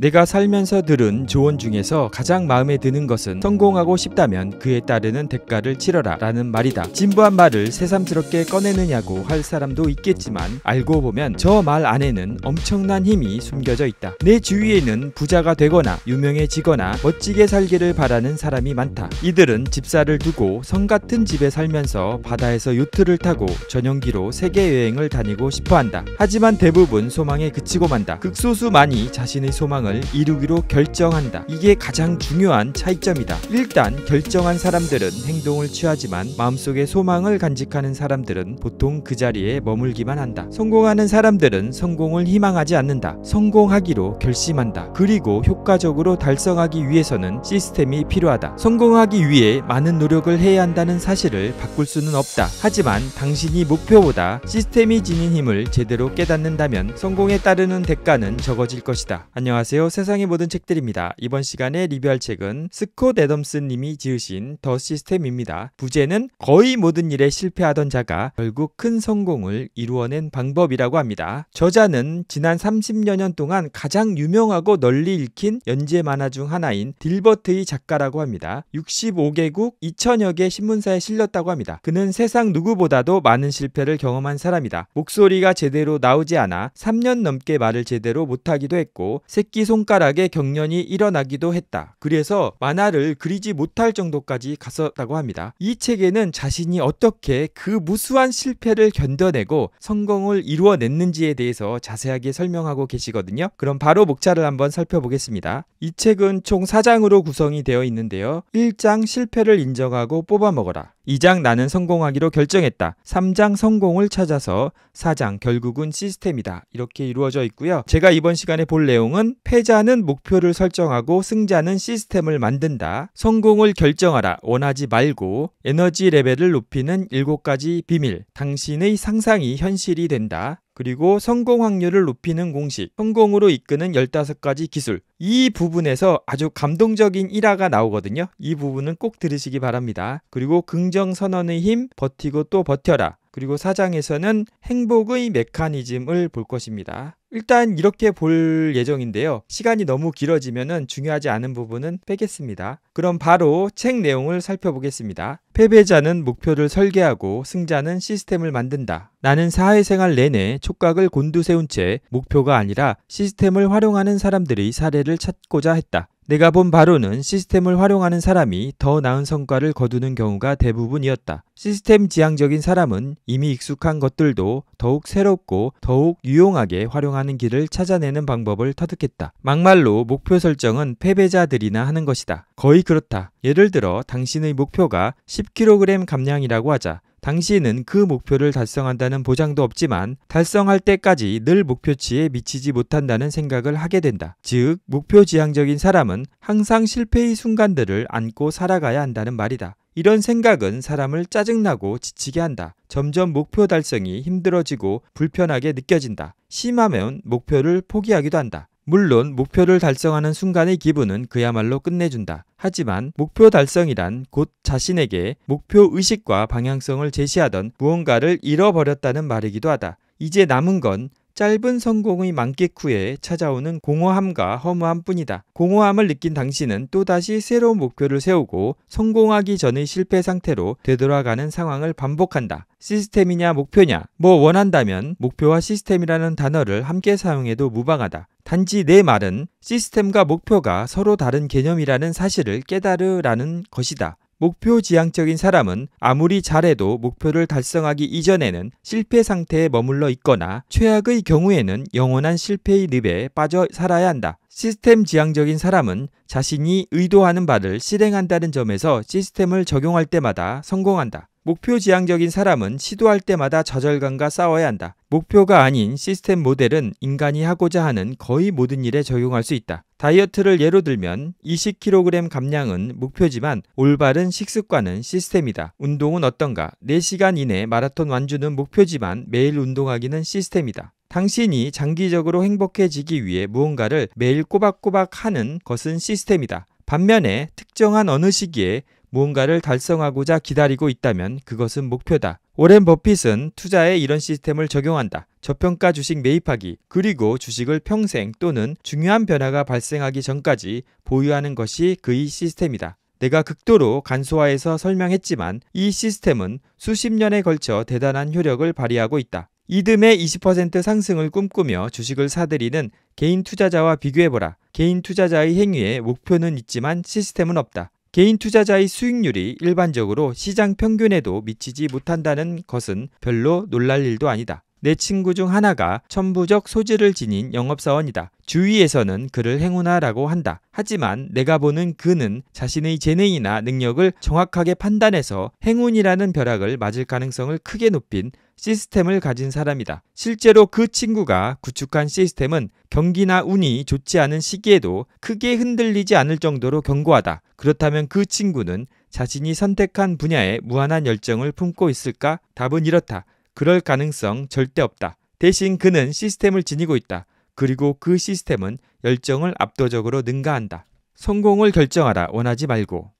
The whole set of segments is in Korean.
내가 살면서 들은 조언 중에서 가장 마음에 드는 것은 성공하고 싶다면 그에 따르는 대가를 치러라 라는 말이다. 진부한 말을 새삼스럽게 꺼내느냐고 할 사람도 있겠지만 알고 보면 저 말 안에는 엄청난 힘이 숨겨져 있다. 내 주위에는 부자가 되거나 유명해지거나 멋지게 살기를 바라는 사람이 많다. 이들은 집사를 두고 성 같은 집에 살면서 바다에서 요트를 타고 전용기로 세계 여행을 다니고 싶어 한다. 하지만 대부분 소망에 그치고 만다. 극소수만이 자신의 소망을 방향을 이루기로 결정한다. 이게 가장 중요한 차이점이다. 일단 결정한 사람들은 행동을 취하지만 마음속에 소망을 간직하는 사람들은 보통 그 자리에 머물기만 한다. 성공하는 사람들은 성공을 희망하지 않는다. 성공하기로 결심한다. 그리고 효과적으로 달성하기 위해서는 시스템이 필요하다. 성공하기 위해 많은 노력을 해야 한다는 사실을 바꿀 수는 없다. 하지만 당신이 목표보다 시스템이 지닌 힘을 제대로 깨닫는다면 성공에 따르는 대가는 적어질 것이다. 안녕하세요. 안녕하세요. 세상의 모든 책들입니다. 이번 시간에 리뷰할 책은 스콧 애덤스 님이 지으신 더 시스템입니다. 부제는 거의 모든 일에 실패하던 자가 결국 큰 성공을 이루어낸 방법이라고 합니다. 저자는 지난 30여 년 동안 가장 유명하고 널리 읽힌 연재 만화 중 하나인 딜버트의 작가라고 합니다. 65개국 2천여 개 신문사에 실렸다고 합니다. 그는 세상 누구보다도 많은 실패를 경험한 사람이다. 목소리가 제대로 나오지 않아 3년 넘게 말을 제대로 못하기도 했고 새끼 손가락에 경련이 일어나기도 했다. 그래서 만화를 그리지 못할 정도까지 갔었다고 합니다. 이 책에는 자신이 어떻게 그 무수한 실패를 견뎌내고 성공을 이루어냈는지에 대해서 자세하게 설명하고 계시거든요. 그럼 바로 목차를 한번 살펴보겠습니다. 이 책은 총 4장으로 구성이 되어 있는데요. 1장 실패를 인정하고 뽑아 먹어라. 2장 나는 성공하기로 결정했다. 3장 성공을 찾아서 4장 결국은 시스템이다. 이렇게 이루어져 있고요. 제가 이번 시간에 볼 내용은 폐 패자는 목표를 설정하고 승자는 시스템을 만든다. 성공을 결정하라. 원하지 말고 에너지 레벨을 높이는 7가지 비밀. 당신의 상상이 현실이 된다. 그리고 성공 확률을 높이는 공식, 성공으로 이끄는 15가지 기술. 이 부분에서 아주 감동적인 일화가 나오거든요. 이 부분은 꼭 들으시기 바랍니다. 그리고 긍정 선언의 힘, 버티고 또 버텨라. 그리고 사장에서는 행복의 메커니즘을 볼 것입니다. 일단 이렇게 볼 예정인데요. 시간이 너무 길어지면 중요하지 않은 부분은 빼겠습니다. 그럼 바로 책 내용을 살펴보겠습니다. 패배자는 목표를 설계하고 승자는 시스템을 만든다. 나는 사회생활 내내 촉각을 곤두세운 채 목표가 아니라 시스템을 활용하는 사람들의 사례를 찾고자 했다. 내가 본 바로는 시스템을 활용하는 사람이 더 나은 성과를 거두는 경우가 대부분이었다. 시스템 지향적인 사람은 이미 익숙한 것들도 더욱 새롭고 더욱 유용하게 활용하는 길을 찾아내는 방법을 터득했다. 막말로 목표 설정은 패배자들이나 하는 것이다. 거의 그렇다. 예를 들어 당신의 목표가 10kg 감량이라고 하자. 당시에는 그 목표를 달성한다는 보장도 없지만 달성할 때까지 늘 목표치에 미치지 못한다는 생각을 하게 된다. 즉, 목표지향적인 사람은 항상 실패의 순간들을 안고 살아가야 한다는 말이다. 이런 생각은 사람을 짜증나고 지치게 한다. 점점 목표 달성이 힘들어지고 불편하게 느껴진다. 심하면 목표를 포기하기도 한다. 물론 목표를 달성하는 순간의 기분은 그야말로 끝내준다. 하지만 목표 달성이란 곧 자신에게 목표 의식과 방향성을 제시하던 무언가를 잃어버렸다는 말이기도 하다. 이제 남은 건 짧은 성공의 만끽 후에 찾아오는 공허함과 허무함 뿐이다. 공허함을 느낀 당신은 또다시 새로운 목표를 세우고 성공하기 전의 실패 상태로 되돌아가는 상황을 반복한다. 시스템이냐 목표냐 뭐 원한다면 목표와 시스템이라는 단어를 함께 사용해도 무방하다. 단지 내 말은 시스템과 목표가 서로 다른 개념이라는 사실을 깨달으라는 것이다. 목표 지향적인 사람은 아무리 잘해도 목표를 달성하기 이전에는 실패 상태에 머물러 있거나 최악의 경우에는 영원한 실패의 늪에 빠져 살아야 한다. 시스템 지향적인 사람은 자신이 의도하는 바를 실행한다는 점에서 시스템을 적용할 때마다 성공한다. 목표 지향적인 사람은 시도할 때마다 좌절감과 싸워야 한다. 목표가 아닌 시스템 모델은 인간이 하고자 하는 거의 모든 일에 적용할 수 있다. 다이어트를 예로 들면 20kg 감량은 목표지만 올바른 식습관은 시스템이다. 운동은 어떤가? 4시간 이내 마라톤 완주는 목표지만 매일 운동하기는 시스템이다. 당신이 장기적으로 행복해지기 위해 무언가를 매일 꼬박꼬박 하는 것은 시스템이다. 반면에 특정한 어느 시기에 무언가를 달성하고자 기다리고 있다면 그것은 목표다. 오랜 버핏은 투자에 이런 시스템을 적용한다. 저평가 주식 매입하기, 그리고 주식을 평생 또는 중요한 변화가 발생하기 전까지 보유하는 것이 그의 시스템이다. 내가 극도로 간소화해서 설명했지만 이 시스템은 수십 년에 걸쳐 대단한 효력을 발휘하고 있다. 이듬해 20% 상승을 꿈꾸며 주식을 사들이는 개인 투자자와 비교해보라. 개인 투자자의 행위에 목표는 있지만 시스템은 없다. 개인 투자자의 수익률이 일반적으로 시장 평균에도 미치지 못한다는 것은 별로 놀랄 일도 아니다. 내 친구 중 하나가 천부적 소질을 지닌 영업사원이다. 주위에서는 그를 행운아라고 한다. 하지만 내가 보는 그는 자신의 재능이나 능력을 정확하게 판단해서 행운이라는 벼락을 맞을 가능성을 크게 높인 시스템을 가진 사람이다. 실제로 그 친구가 구축한 시스템은 경기나 운이 좋지 않은 시기에도 크게 흔들리지 않을 정도로 견고하다. 그렇다면 그 친구는 자신이 선택한 분야에 무한한 열정을 품고 있을까? 답은 이렇다. 그럴 가능성 절대 없다. 대신 그는 시스템을 지니고 있다. 그리고 그 시스템은 열정을 압도적으로 능가한다. 성공을 결정하라. 원하지 말고.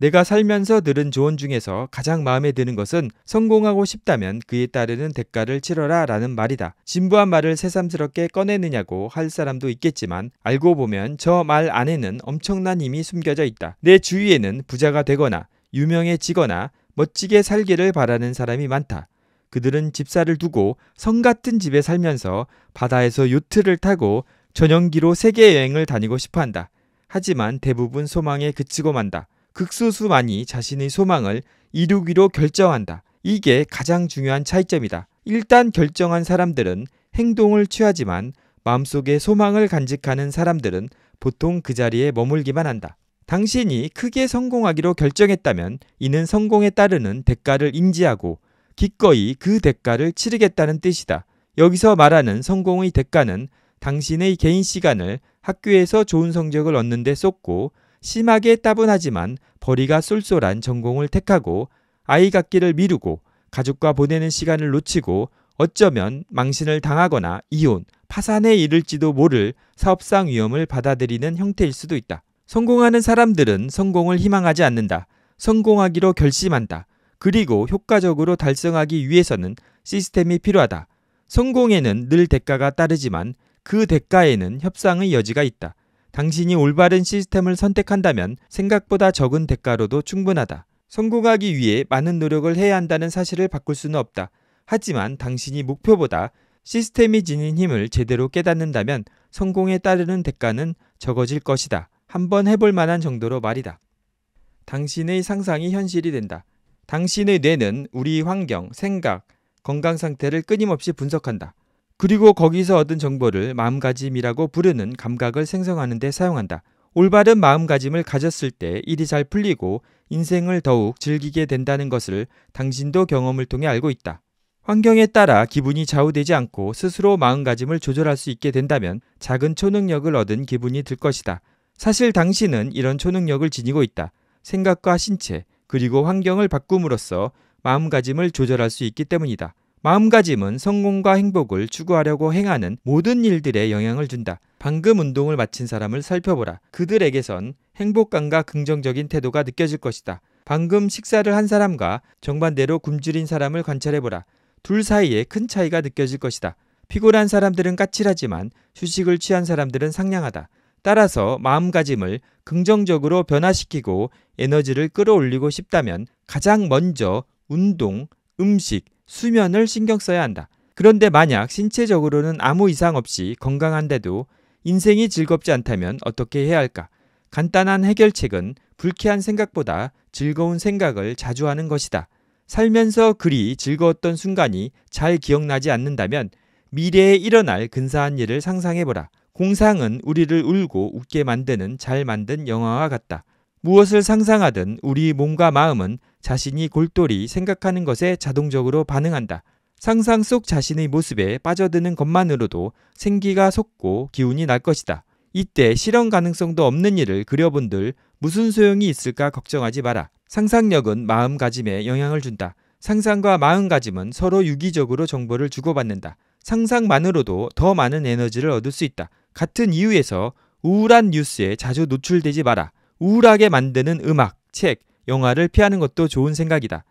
내가 살면서 들은 조언 중에서 가장 마음에 드는 것은 성공하고 싶다면 그에 따르는 대가를 치러라 라는 말이다. 진부한 말을 새삼스럽게 꺼내느냐고 할 사람도 있겠지만 알고 보면 저 말 안에는 엄청난 힘이 숨겨져 있다. 내 주위에는 부자가 되거나 유명해지거나 멋지게 살기를 바라는 사람이 많다. 그들은 집사를 두고 성 같은 집에 살면서 바다에서 요트를 타고 전용기로 세계 여행을 다니고 싶어 한다. 하지만 대부분 소망에 그치고 만다. 극소수만이 자신의 소망을 이루기로 결정한다. 이게 가장 중요한 차이점이다. 일단 결정한 사람들은 행동을 취하지만 마음속에 소망을 간직하는 사람들은 보통 그 자리에 머물기만 한다. 당신이 크게 성공하기로 결정했다면 이는 성공에 따르는 대가를 인지하고 기꺼이 그 대가를 치르겠다는 뜻이다. 여기서 말하는 성공의 대가는 당신의 개인 시간을 학교에서 좋은 성적을 얻는데 쏟고 심하게 따분하지만 벌이가 쏠쏠한 전공을 택하고 아이 갖기를 미루고 가족과 보내는 시간을 놓치고 어쩌면 망신을 당하거나 이혼, 파산에 이를지도 모를 사업상 위험을 받아들이는 형태일 수도 있다. 성공하는 사람들은 성공을 희망하지 않는다. 성공하기로 결심한다. 그리고 효과적으로 달성하기 위해서는 시스템이 필요하다. 성공에는 늘 대가가 따르지만 그 대가에는 협상의 여지가 있다. 당신이 올바른 시스템을 선택한다면 생각보다 적은 대가로도 충분하다. 성공하기 위해 많은 노력을 해야 한다는 사실을 바꿀 수는 없다. 하지만 당신이 목표보다 시스템이 지닌 힘을 제대로 깨닫는다면 성공에 따르는 대가는 적어질 것이다. 한번 해볼 만한 정도로 말이다. 당신의 상상이 현실이 된다. 당신의 뇌는 우리 환경, 생각, 건강 상태를 끊임없이 분석한다. 그리고 거기서 얻은 정보를 마음가짐이라고 부르는 감각을 생성하는 데 사용한다. 올바른 마음가짐을 가졌을 때 일이 잘 풀리고 인생을 더욱 즐기게 된다는 것을 당신도 경험을 통해 알고 있다. 환경에 따라 기분이 좌우되지 않고 스스로 마음가짐을 조절할 수 있게 된다면 작은 초능력을 얻은 기분이 들 것이다. 사실 당신은 이런 초능력을 지니고 있다. 생각과 신체, 그리고 환경을 바꿈으로써 마음가짐을 조절할 수 있기 때문이다. 마음가짐은 성공과 행복을 추구하려고 행하는 모든 일들에 영향을 준다. 방금 운동을 마친 사람을 살펴보라. 그들에게선 행복감과 긍정적인 태도가 느껴질 것이다. 방금 식사를 한 사람과 정반대로 굶주린 사람을 관찰해보라. 둘 사이에 큰 차이가 느껴질 것이다. 피곤한 사람들은 까칠하지만 휴식을 취한 사람들은 상냥하다. 따라서 마음가짐을 긍정적으로 변화시키고 에너지를 끌어올리고 싶다면 가장 먼저 운동, 음식, 수면을 신경 써야 한다. 그런데 만약 신체적으로는 아무 이상 없이 건강한데도 인생이 즐겁지 않다면 어떻게 해야 할까? 간단한 해결책은 불쾌한 생각보다 즐거운 생각을 자주 하는 것이다. 살면서 그리 즐거웠던 순간이 잘 기억나지 않는다면 미래에 일어날 근사한 일을 상상해보라. 공상은 우리를 울고 웃게 만드는 잘 만든 영화와 같다. 무엇을 상상하든 우리 몸과 마음은 자신이 골똘히 생각하는 것에 자동적으로 반응한다. 상상 속 자신의 모습에 빠져드는 것만으로도 생기가 솟고 기운이 날 것이다. 이때 실현 가능성도 없는 일을 그려본들 무슨 소용이 있을까 걱정하지 마라. 상상력은 마음가짐에 영향을 준다. 상상과 마음가짐은 서로 유기적으로 정보를 주고받는다. 상상만으로도 더 많은 에너지를 얻을 수 있다. 같은 이유에서 우울한 뉴스에 자주 노출되지 마라. 우울하게 만드는 음악, 책, 영화를 피하는 것도 좋은 생각이다.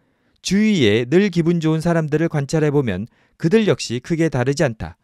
주위에 늘 기분 좋은 사람들을 관찰해보면 그들 역시 크게 다르지 않다.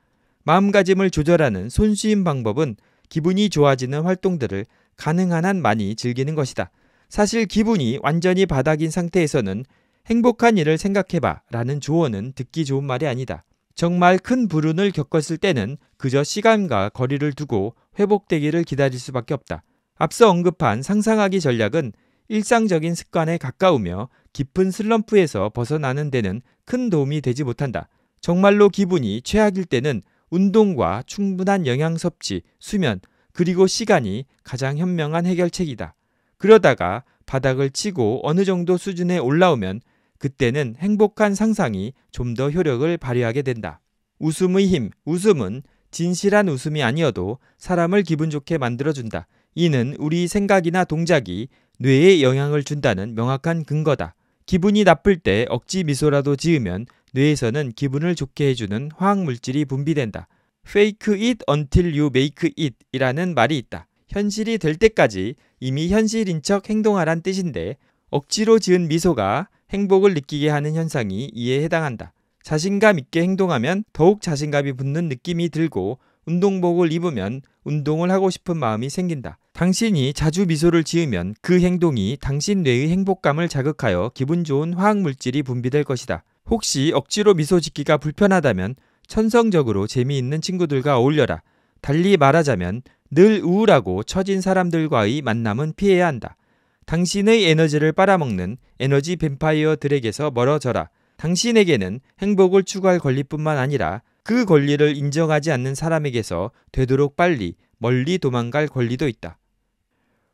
마음가짐을 조절하는 손쉬인 방법은 기분이 좋아지는 활동들을 가능한 한 많이 즐기는 것이다. 사실 기분이 완전히 바닥인 상태에서는 행복한 일을 생각해봐 라는 조언은 듣기 좋은 말이 아니다. 정말 큰 불운을 겪었을 때는 그저 시간과 거리를 두고 회복되기를 기다릴 수밖에 없다. 앞서 언급한 상상하기 전략은 일상적인 습관에 가까우며 깊은 슬럼프에서 벗어나는 데는 큰 도움이 되지 못한다. 정말로 기분이 최악일 때는 운동과 충분한 영양 섭취, 수면, 그리고 시간이 가장 현명한 해결책이다. 그러다가 바닥을 치고 어느 정도 수준에 올라오면 그때는 행복한 상상이 좀 더 효력을 발휘하게 된다. 웃음의 힘, 웃음은 진실한 웃음이 아니어도 사람을 기분 좋게 만들어준다. 이는 우리 생각이나 동작이 뇌에 영향을 준다는 명확한 근거다. 기분이 나쁠 때 억지 미소라도 지으면 뇌에서는 기분을 좋게 해주는 화학물질이 분비된다. fake it until you make it 이라는 말이 있다. 현실이 될 때까지 이미 현실인 척 행동하란 뜻인데 억지로 지은 미소가 행복을 느끼게 하는 현상이 이에 해당한다. 자신감 있게 행동하면 더욱 자신감이 붙는 느낌이 들고 운동복을 입으면 운동을 하고 싶은 마음이 생긴다. 당신이 자주 미소를 지으면 그 행동이 당신 뇌의 행복감을 자극하여 기분 좋은 화학물질이 분비될 것이다. 혹시 억지로 미소 짓기가 불편하다면 천성적으로 재미있는 친구들과 어울려라. 달리 말하자면 늘 우울하고 처진 사람들과의 만남은 피해야 한다. 당신의 에너지를 빨아먹는 에너지 뱀파이어들에게서 멀어져라. 당신에게는 행복을 추구할 권리뿐만 아니라 그 권리를 인정하지 않는 사람에게서 되도록 빨리 멀리 도망갈 권리도 있다.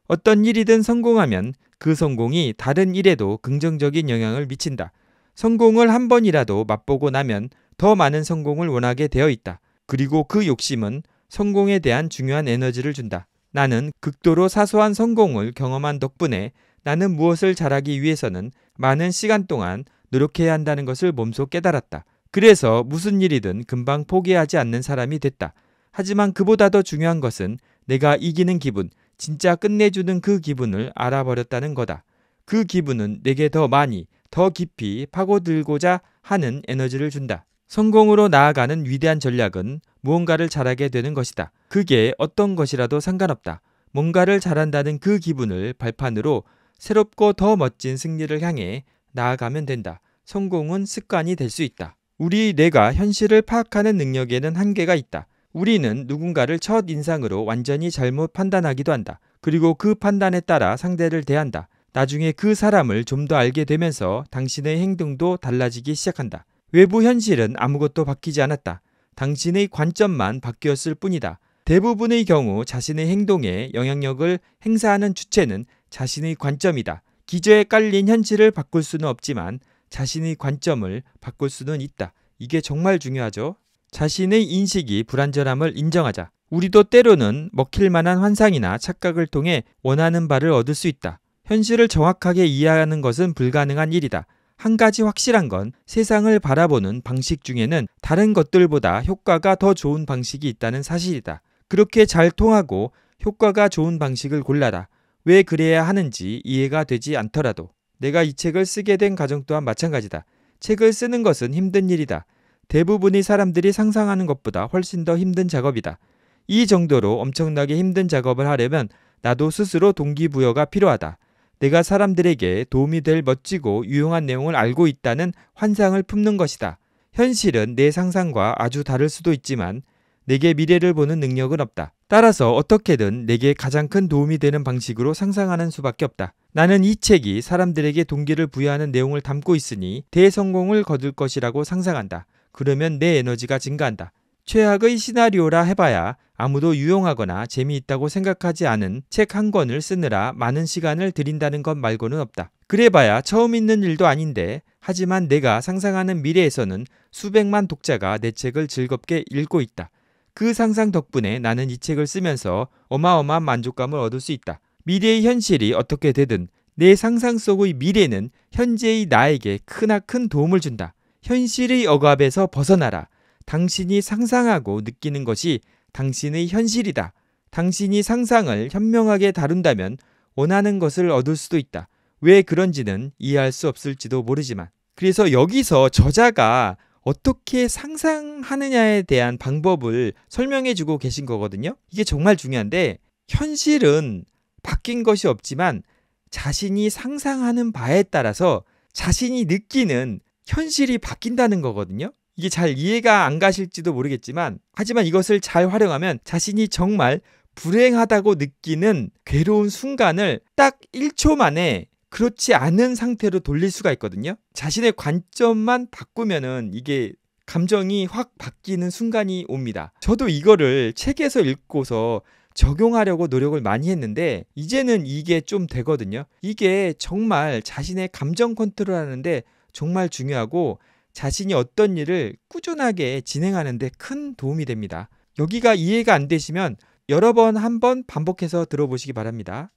어떤 일이든 성공하면 그 성공이 다른 일에도 긍정적인 영향을 미친다. 성공을 한 번이라도 맛보고 나면 더 많은 성공을 원하게 되어 있다. 그리고 그 욕심은 성공에 대한 중요한 에너지를 준다. 나는 극도로 사소한 성공을 경험한 덕분에 나는 무엇을 잘하기 위해서는 많은 시간 동안 노력해야 한다는 것을 몸소 깨달았다. 그래서 무슨 일이든 금방 포기하지 않는 사람이 됐다. 하지만 그보다 더 중요한 것은 내가 이기는 기분, 진짜 끝내주는 그 기분을 알아버렸다는 거다. 그 기분은 내게 더 많이, 더 깊이 파고들고자 하는 에너지를 준다. 성공으로 나아가는 위대한 전략은 무언가를 잘하게 되는 것이다. 그게 어떤 것이라도 상관없다. 뭔가를 잘한다는 그 기분을 발판으로 새롭고 더 멋진 승리를 향해 나아가면 된다. 성공은 습관이 될 수 있다. 우리 뇌가 현실을 파악하는 능력에는 한계가 있다. 우리는 누군가를 첫 인상으로 완전히 잘못 판단하기도 한다. 그리고 그 판단에 따라 상대를 대한다. 나중에 그 사람을 좀 더 알게 되면서 당신의 행동도 달라지기 시작한다. 외부 현실은 아무것도 바뀌지 않았다. 당신의 관점만 바뀌었을 뿐이다. 대부분의 경우 자신의 행동에 영향력을 행사하는 주체는 자신의 관점이다. 기저에 깔린 현실을 바꿀 수는 없지만 자신의 관점을 바꿀 수는 있다. 이게 정말 중요하죠. 자신의 인식이 불완전함을 인정하자. 우리도 때로는 먹힐 만한 환상이나 착각을 통해 원하는 바를 얻을 수 있다. 현실을 정확하게 이해하는 것은 불가능한 일이다. 한 가지 확실한 건 세상을 바라보는 방식 중에는 다른 것들보다 효과가 더 좋은 방식이 있다는 사실이다. 그렇게 잘 통하고 효과가 좋은 방식을 골라라. 왜 그래야 하는지 이해가 되지 않더라도 내가 이 책을 쓰게 된 과정 또한 마찬가지다. 책을 쓰는 것은 힘든 일이다. 대부분의 사람들이 상상하는 것보다 훨씬 더 힘든 작업이다. 이 정도로 엄청나게 힘든 작업을 하려면 나도 스스로 동기부여가 필요하다. 내가 사람들에게 도움이 될 멋지고 유용한 내용을 알고 있다는 환상을 품는 것이다. 현실은 내 상상과 아주 다를 수도 있지만 내게 미래를 보는 능력은 없다. 따라서 어떻게든 내게 가장 큰 도움이 되는 방식으로 상상하는 수밖에 없다. 나는 이 책이 사람들에게 동기를 부여하는 내용을 담고 있으니 대성공을 거둘 것이라고 상상한다. 그러면 내 에너지가 증가한다. 최악의 시나리오라 해봐야 아무도 유용하거나 재미있다고 생각하지 않은 책 한 권을 쓰느라 많은 시간을 들인다는 것 말고는 없다. 그래봐야 처음 있는 일도 아닌데 하지만 내가 상상하는 미래에서는 수백만 독자가 내 책을 즐겁게 읽고 있다. 그 상상 덕분에 나는 이 책을 쓰면서 어마어마한 만족감을 얻을 수 있다. 미래의 현실이 어떻게 되든 내 상상 속의 미래는 현재의 나에게 크나큰 도움을 준다. 현실의 억압에서 벗어나라. 당신이 상상하고 느끼는 것이 당신의 현실이다. 당신이 상상을 현명하게 다룬다면 원하는 것을 얻을 수도 있다. 왜 그런지는 이해할 수 없을지도 모르지만. 그래서 여기서 저자가 어떻게 상상하느냐에 대한 방법을 설명해 주고 계신 거거든요. 이게 정말 중요한데, 현실은 바뀐 것이 없지만 자신이 상상하는 바에 따라서 자신이 느끼는 현실이 바뀐다는 거거든요. 이게 잘 이해가 안 가실지도 모르겠지만 하지만 이것을 잘 활용하면 자신이 정말 불행하다고 느끼는 괴로운 순간을 딱 1초 만에 그렇지 않은 상태로 돌릴 수가 있거든요. 자신의 관점만 바꾸면은 이게 감정이 확 바뀌는 순간이 옵니다. 저도 이거를 책에서 읽고서 적용하려고 노력을 많이 했는데 이제는 이게 좀 되거든요. 이게 정말 자신의 감정 컨트롤 하는데 정말 중요하고 자신이 어떤 일을 꾸준하게 진행하는데 큰 도움이 됩니다. 여기가 이해가 안 되시면 여러 번 한 번 반복해서 들어보시기 바랍니다.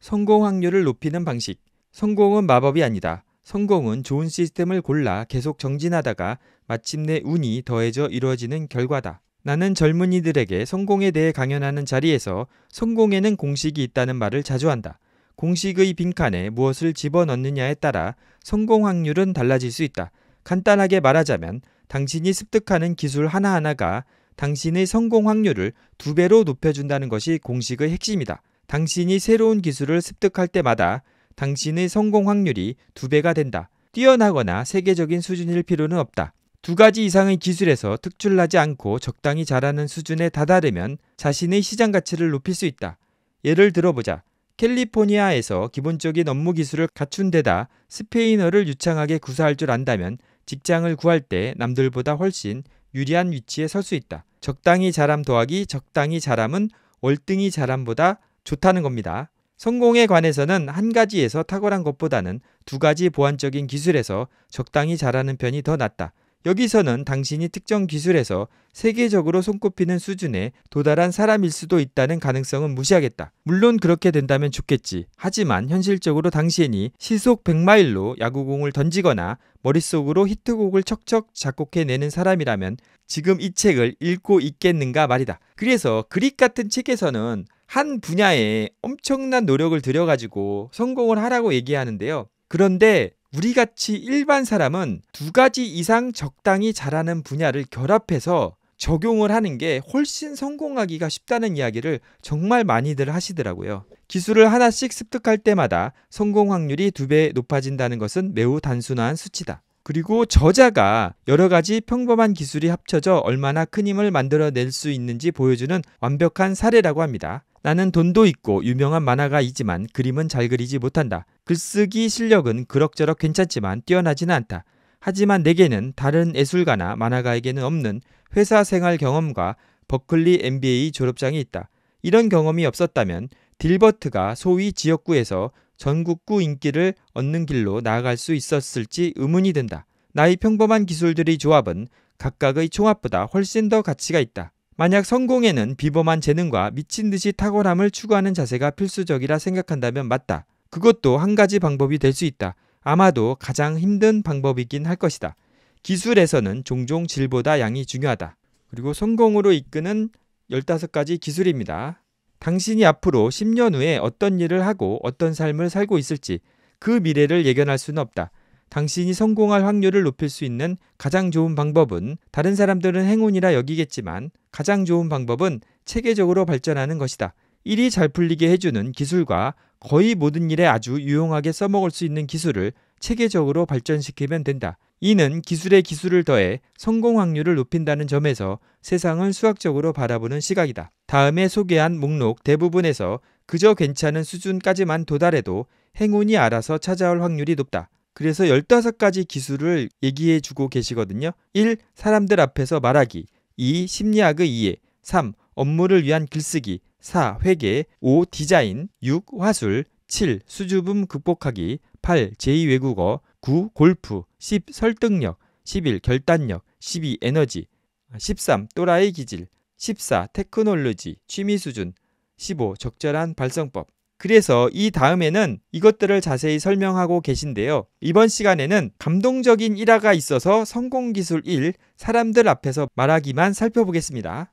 성공 확률을 높이는 방식. 성공은 마법이 아니다. 성공은 좋은 시스템을 골라 계속 정진하다가 마침내 운이 더해져 이루어지는 결과다. 나는 젊은이들에게 성공에 대해 강연하는 자리에서 성공에는 공식이 있다는 말을 자주 한다. 공식의 빈칸에 무엇을 집어넣느냐에 따라 성공 확률은 달라질 수 있다. 간단하게 말하자면 당신이 습득하는 기술 하나하나가 당신의 성공 확률을 두 배로 높여준다는 것이 공식의 핵심이다. 당신이 새로운 기술을 습득할 때마다 당신의 성공 확률이 두 배가 된다. 뛰어나거나 세계적인 수준일 필요는 없다. 두 가지 이상의 기술에서 특출나지 않고 적당히 잘하는 수준에 다다르면 자신의 시장 가치를 높일 수 있다. 예를 들어보자. 캘리포니아에서 기본적인 업무 기술을 갖춘 데다 스페인어를 유창하게 구사할 줄 안다면 직장을 구할 때 남들보다 훨씬 유리한 위치에 설 수 있다. 적당히 자람 더하기 적당히 자람은 월등히 자람보다 좋다는 겁니다. 성공에 관해서는 한 가지에서 탁월한 것보다는 두 가지 보완적인 기술에서 적당히 잘하는 편이 더 낫다. 여기서는 당신이 특정 기술에서 세계적으로 손꼽히는 수준에 도달한 사람일 수도 있다는 가능성은 무시하겠다. 물론 그렇게 된다면 좋겠지. 하지만 현실적으로 당신이 시속 100마일로 야구공을 던지거나 머릿속으로 히트곡을 척척 작곡해내는 사람이라면 지금 이 책을 읽고 있겠는가 말이다. 그래서 그릭 같은 책에서는 한 분야에 엄청난 노력을 들여가지고 성공을 하라고 얘기하는데요. 그런데 우리 같이 일반 사람은 두 가지 이상 적당히 잘하는 분야를 결합해서 적용을 하는 게 훨씬 성공하기가 쉽다는 이야기를 정말 많이들 하시더라고요. 기술을 하나씩 습득할 때마다 성공 확률이 두 배 높아진다는 것은 매우 단순한 수치다. 그리고 저자가 여러 가지 평범한 기술이 합쳐져 얼마나 큰 힘을 만들어낼 수 있는지 보여주는 완벽한 사례라고 합니다. 나는 돈도 있고 유명한 만화가이지만 그림은 잘 그리지 못한다. 글쓰기 실력은 그럭저럭 괜찮지만 뛰어나지는 않다. 하지만 내게는 다른 예술가나 만화가에게는 없는 회사 생활 경험과 버클리 MBA 졸업장이 있다. 이런 경험이 없었다면 딜버트가 소위 지역구에서 전국구 인기를 얻는 길로 나아갈 수 있었을지 의문이 든다 나의 평범한 기술들의 조합은 각각의 총합보다 훨씬 더 가치가 있다. 만약 성공에는 비범한 재능과 미친 듯이 탁월함을 추구하는 자세가 필수적이라 생각한다면 맞다. 그것도 한 가지 방법이 될 수 있다. 아마도 가장 힘든 방법이긴 할 것이다. 기술에서는 종종 질보다 양이 중요하다. 그리고 성공으로 이끄는 15가지 기술입니다. 당신이 앞으로 10년 후에 어떤 일을 하고 어떤 삶을 살고 있을지 그 미래를 예견할 수는 없다. 당신이 성공할 확률을 높일 수 있는 가장 좋은 방법은 다른 사람들은 행운이라 여기겠지만 가장 좋은 방법은 체계적으로 발전하는 것이다. 일이 잘 풀리게 해주는 기술과 거의 모든 일에 아주 유용하게 써먹을 수 있는 기술을 체계적으로 발전시키면 된다. 이는 기술에 기술을 더해 성공 확률을 높인다는 점에서 세상을 수학적으로 바라보는 시각이다. 다음에 소개한 목록 대부분에서 그저 괜찮은 수준까지만 도달해도 행운이 알아서 찾아올 확률이 높다. 그래서 15가지 기술을 얘기해 주고 계시거든요. 1. 사람들 앞에서 말하기. 2. 심리학의 이해. 3. 업무를 위한 글쓰기. 4. 회계. 5. 디자인. 6. 화술. 7. 수줍음 극복하기. 8. 제2외국어. 9. 골프 10. 설득력 11. 결단력 12. 에너지 13. 또라이 기질 14. 테크놀로지 취미 수준 15. 적절한 발성법 그래서 이 다음에는 이것들을 자세히 설명하고 계신데요. 이번 시간에는 감동적인 일화가 있어서 성공기술 1, 사람들 앞에서 말하기만 살펴보겠습니다.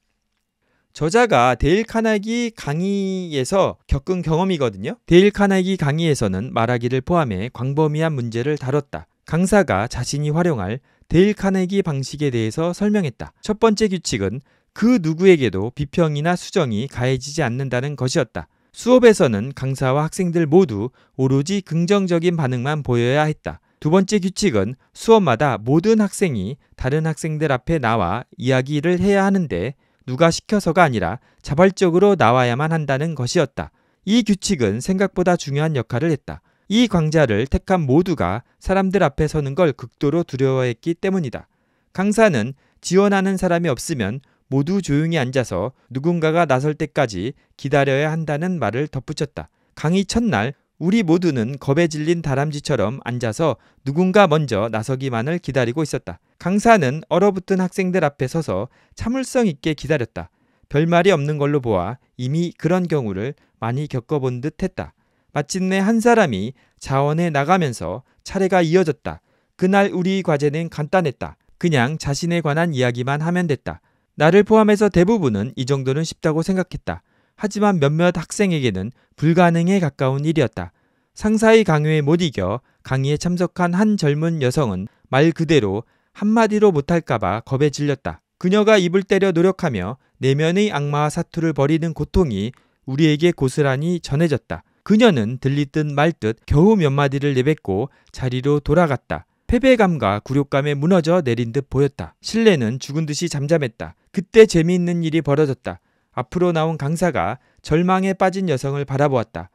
저자가 데일 카나기 강의에서 겪은 경험이거든요. 데일 카나기 강의에서는 말하기를 포함해 광범위한 문제를 다뤘다. 강사가 자신이 활용할 데일 카나기 방식에 대해서 설명했다. 첫 번째 규칙은 그 누구에게도 비평이나 수정이 가해지지 않는다는 것이었다. 수업에서는 강사와 학생들 모두 오로지 긍정적인 반응만 보여야 했다. 두 번째 규칙은 수업마다 모든 학생이 다른 학생들 앞에 나와 이야기를 해야 하는데 누가 시켜서가 아니라 자발적으로 나와야만 한다는 것이었다. 이 규칙은 생각보다 중요한 역할을 했다. 이광자를 택한 모두가 사람들 앞에 서는 걸 극도로 두려워했기 때문이다. 강사는 지원하는 사람이 없으면 모두 조용히 앉아서 누군가가 나설 때까지 기다려야 한다는 말을 덧붙였다. 강의 첫날 우리 모두는 겁에 질린 다람쥐처럼 앉아서 누군가 먼저 나서기만을 기다리고 있었다. 강사는 얼어붙은 학생들 앞에 서서 참을성 있게 기다렸다. 별말이 없는 걸로 보아 이미 그런 경우를 많이 겪어본 듯 했다. 마침내 한 사람이 자원에 나가면서 차례가 이어졌다. 그날 우리 과제는 간단했다. 그냥 자신에 관한 이야기만 하면 됐다. 나를 포함해서 대부분은 이 정도는 쉽다고 생각했다. 하지만 몇몇 학생에게는 불가능에 가까운 일이었다. 상사의 강요에 못 이겨 강의에 참석한 한 젊은 여성은 말 그대로 한마디로 못할까봐 겁에 질렸다. 그녀가 입을 때려 노력하며 내면의 악마와 사투를 벌이는 고통이 우리에게 고스란히 전해졌다. 그녀는 들리듯 말듯 겨우 몇 마디를 내뱉고 자리로 돌아갔다. 패배감과 굴욕감에 무너져 내린 듯 보였다. 실내는 죽은 듯이 잠잠했다. 그때 재미있는 일이 벌어졌다. 앞으로 나온 강사가 절망에 빠진 여성을 바라보았다.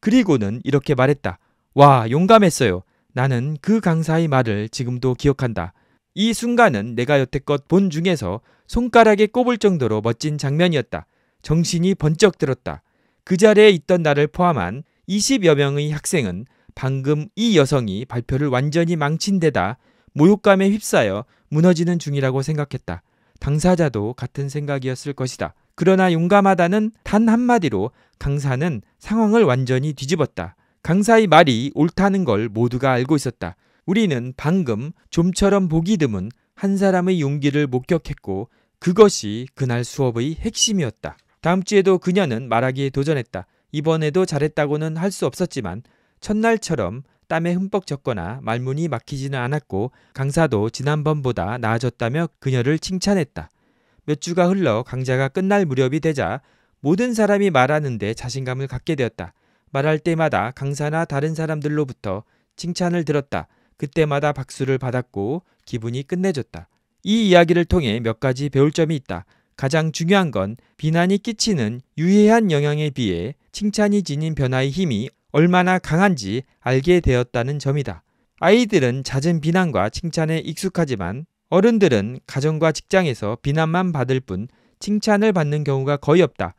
그리고는 이렇게 말했다. 와, 용감했어요. 나는 그 강사의 말을 지금도 기억한다. 이 순간은 내가 여태껏 본 중에서 손가락에 꼽을 정도로 멋진 장면이었다. 정신이 번쩍 들었다. 그 자리에 있던 나를 포함한 20여 명의 학생은 방금 이 여성이 발표를 완전히 망친 데다 모욕감에 휩싸여 무너지는 중이라고 생각했다. 당사자도 같은 생각이었을 것이다. 그러나 용감하다는 단 한마디로 강사는 상황을 완전히 뒤집었다. 강사의 말이 옳다는 걸 모두가 알고 있었다. 우리는 방금 좀처럼 보기 드문 한 사람의 용기를 목격했고 그것이 그날 수업의 핵심이었다. 다음 주에도 그녀는 말하기에 도전했다. 이번에도 잘했다고는 할 수 없었지만 첫날처럼 땀에 흠뻑 젖거나 말문이 막히지는 않았고 강사도 지난번보다 나아졌다며 그녀를 칭찬했다. 몇 주가 흘러 강좌가 끝날 무렵이 되자 모든 사람이 말하는데 자신감을 갖게 되었다. 말할 때마다 강사나 다른 사람들로부터 칭찬을 들었다. 그때마다 박수를 받았고 기분이 끝내줬다. 이 이야기를 통해 몇 가지 배울 점이 있다. 가장 중요한 건 비난이 끼치는 유해한 영향에 비해 칭찬이 지닌 변화의 힘이 얼마나 강한지 알게 되었다는 점이다. 아이들은 잦은 비난과 칭찬에 익숙하지만 어른들은 가정과 직장에서 비난만 받을 뿐 칭찬을 받는 경우가 거의 없다.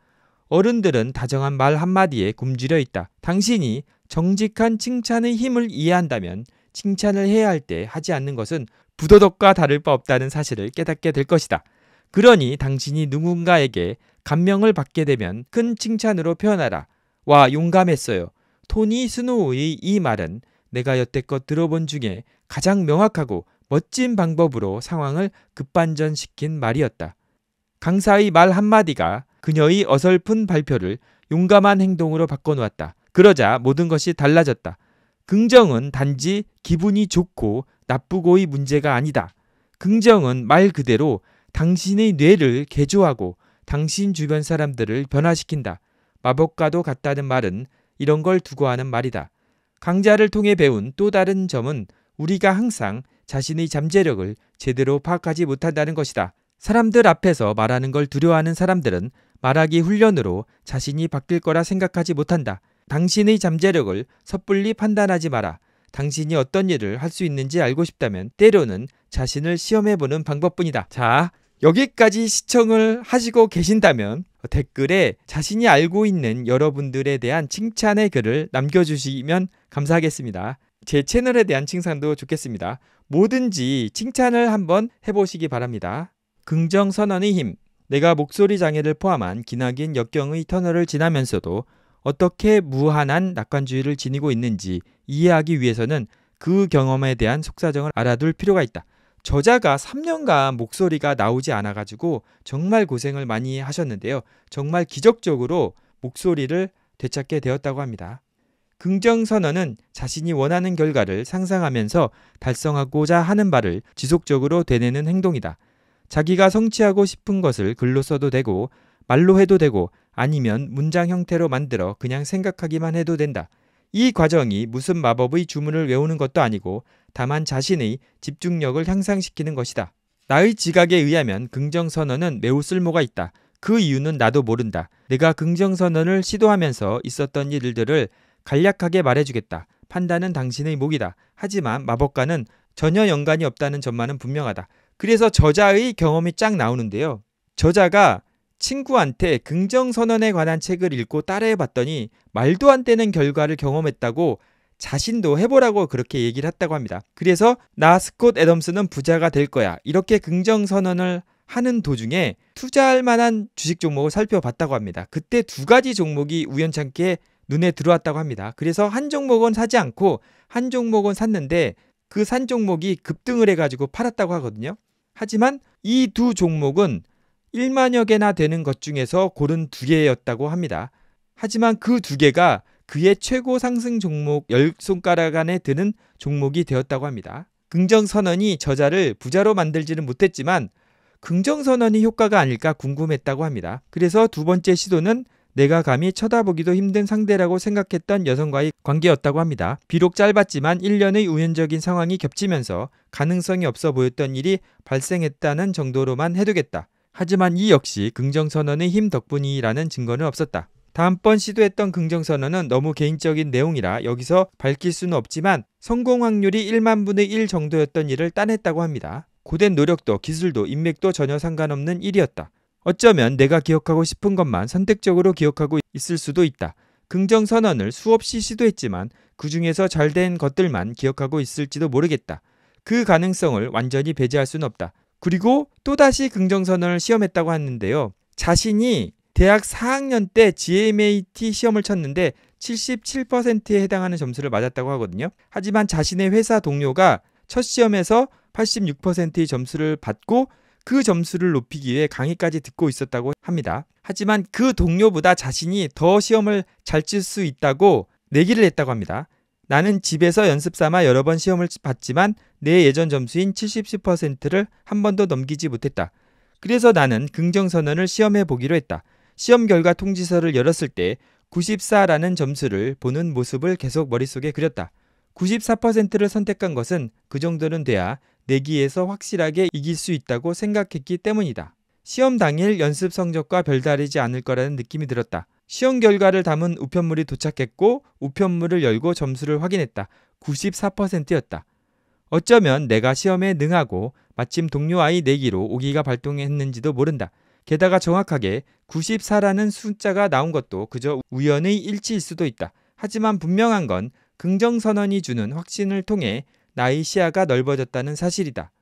어른들은 다정한 말 한마디에 굶주려 있다. 당신이 정직한 칭찬의 힘을 이해한다면 칭찬을 해야 할 때 하지 않는 것은 부도덕과 다를 바 없다는 사실을 깨닫게 될 것이다. 그러니 당신이 누군가에게 감명을 받게 되면 큰 칭찬으로 표현하라. 와, 용감했어요. 토니 스노우의 이 말은 내가 여태껏 들어본 중에 가장 명확하고 멋진 방법으로 상황을 급반전시킨 말이었다. 강사의 말 한마디가 그녀의 어설픈 발표를 용감한 행동으로 바꿔놓았다. 그러자 모든 것이 달라졌다. 긍정은 단지 기분이 좋고 나쁘고의 문제가 아니다. 긍정은 말 그대로 당신의 뇌를 개조하고 당신 주변 사람들을 변화시킨다. 마법과도 같다는 말은 이런 걸 두고 하는 말이다. 강좌를 통해 배운 또 다른 점은 우리가 항상 자신의 잠재력을 제대로 파악하지 못한다는 것이다. 사람들 앞에서 말하는 걸 두려워하는 사람들은 말하기 훈련으로 자신이 바뀔 거라 생각하지 못한다. 당신의 잠재력을 섣불리 판단하지 마라. 당신이 어떤 일을 할 수 있는지 알고 싶다면 때로는 자신을 시험해보는 방법뿐이다. 자, 여기까지 시청을 하시고 계신다면 댓글에 자신이 알고 있는 여러분들에 대한 칭찬의 글을 남겨주시면 감사하겠습니다. 제 채널에 대한 칭찬도 좋겠습니다. 뭐든지 칭찬을 한번 해보시기 바랍니다. 긍정선언의 힘. 내가 목소리 장애를 포함한 기나긴 역경의 터널을 지나면서도 어떻게 무한한 낙관주의를 지니고 있는지 이해하기 위해서는 그 경험에 대한 속사정을 알아둘 필요가 있다. 저자가 3년간 목소리가 나오지 않아가지고 정말 고생을 많이 하셨는데요. 정말 기적적으로 목소리를 되찾게 되었다고 합니다. 긍정선언은 자신이 원하는 결과를 상상하면서 달성하고자 하는 바를 지속적으로 되뇌는 행동이다. 자기가 성취하고 싶은 것을 글로 써도 되고 말로 해도 되고 아니면 문장 형태로 만들어 그냥 생각하기만 해도 된다. 이 과정이 무슨 마법의 주문을 외우는 것도 아니고 다만 자신의 집중력을 향상시키는 것이다. 나의 지각에 의하면 긍정선언은 매우 쓸모가 있다. 그 이유는 나도 모른다. 내가 긍정선언을 시도하면서 있었던 일들을 간략하게 말해주겠다. 판단은 당신의 몫이다. 하지만 마법과는 전혀 연관이 없다는 점만은 분명하다. 그래서 저자의 경험이 쫙 나오는데요. 저자가 친구한테 긍정선언에 관한 책을 읽고 따라해봤더니 말도 안 되는 결과를 경험했다고 자신도 해보라고 그렇게 얘기를 했다고 합니다. 그래서 나 스콧 애덤스는 부자가 될 거야. 이렇게 긍정선언을 하는 도중에 투자할 만한 주식 종목을 살펴봤다고 합니다. 그때 두 가지 종목이 우연찮게 눈에 들어왔다고 합니다. 그래서 한 종목은 사지 않고 한 종목은 샀는데 그 산 종목이 급등을 해가지고 팔았다고 하거든요. 하지만 이 두 종목은 1만여 개나 되는 것 중에서 고른 두 개였다고 합니다. 하지만 그 두 개가 그의 최고 상승 종목 열 손가락 안에 드는 종목이 되었다고 합니다. 긍정선언이 저자를 부자로 만들지는 못했지만 긍정선언이 효과가 아닐까 궁금했다고 합니다. 그래서 두 번째 시도는 내가 감히 쳐다보기도 힘든 상대라고 생각했던 여성과의 관계였다고 합니다. 비록 짧았지만 1년의 우연적인 상황이 겹치면서 가능성이 없어 보였던 일이 발생했다는 정도로만 해두겠다. 하지만 이 역시 긍정선언의 힘 덕분이라는 증거는 없었다. 다음번 시도했던 긍정선언은 너무 개인적인 내용이라 여기서 밝힐 수는 없지만 성공 확률이 1만 분의 1 정도였던 일을 따냈다고 합니다. 고된 노력도 기술도 인맥도 전혀 상관없는 일이었다. 어쩌면 내가 기억하고 싶은 것만 선택적으로 기억하고 있을 수도 있다. 긍정선언을 수없이 시도했지만 그 중에서 잘 된 것들만 기억하고 있을지도 모르겠다. 그 가능성을 완전히 배제할 수는 없다. 그리고 또다시 긍정선언을 시험했다고 하는데요. 자신이 대학 4학년 때 GMAT 시험을 쳤는데 77%에 해당하는 점수를 맞았다고 하거든요. 하지만 자신의 회사 동료가 첫 시험에서 86%의 점수를 받고 그 점수를 높이기 위해 강의까지 듣고 있었다고 합니다. 하지만 그 동료보다 자신이 더 시험을 잘 칠 수 있다고 내기를 했다고 합니다. 나는 집에서 연습 삼아 여러 번 시험을 봤지만 내 예전 점수인 70%를 한 번도 넘기지 못했다. 그래서 나는 긍정선언을 시험해 보기로 했다. 시험 결과 통지서를 열었을 때 94라는 점수를 보는 모습을 계속 머릿속에 그렸다. 94%를 선택한 것은 그 정도는 돼야 내기에서 확실하게 이길 수 있다고 생각했기 때문이다. 시험 당일 연습 성적과 별다르지 않을 거라는 느낌이 들었다. 시험 결과를 담은 우편물이 도착했고 우편물을 열고 점수를 확인했다. 94%였다. 어쩌면 내가 시험에 능하고 마침 동료 아이 내기로 오기가 발동했는지도 모른다. 게다가 정확하게 94라는 숫자가 나온 것도 그저 우연의 일치일 수도 있다. 하지만 분명한 건 긍정선언이 주는 확신을 통해 나의 시야가 넓어졌다는 사실이다.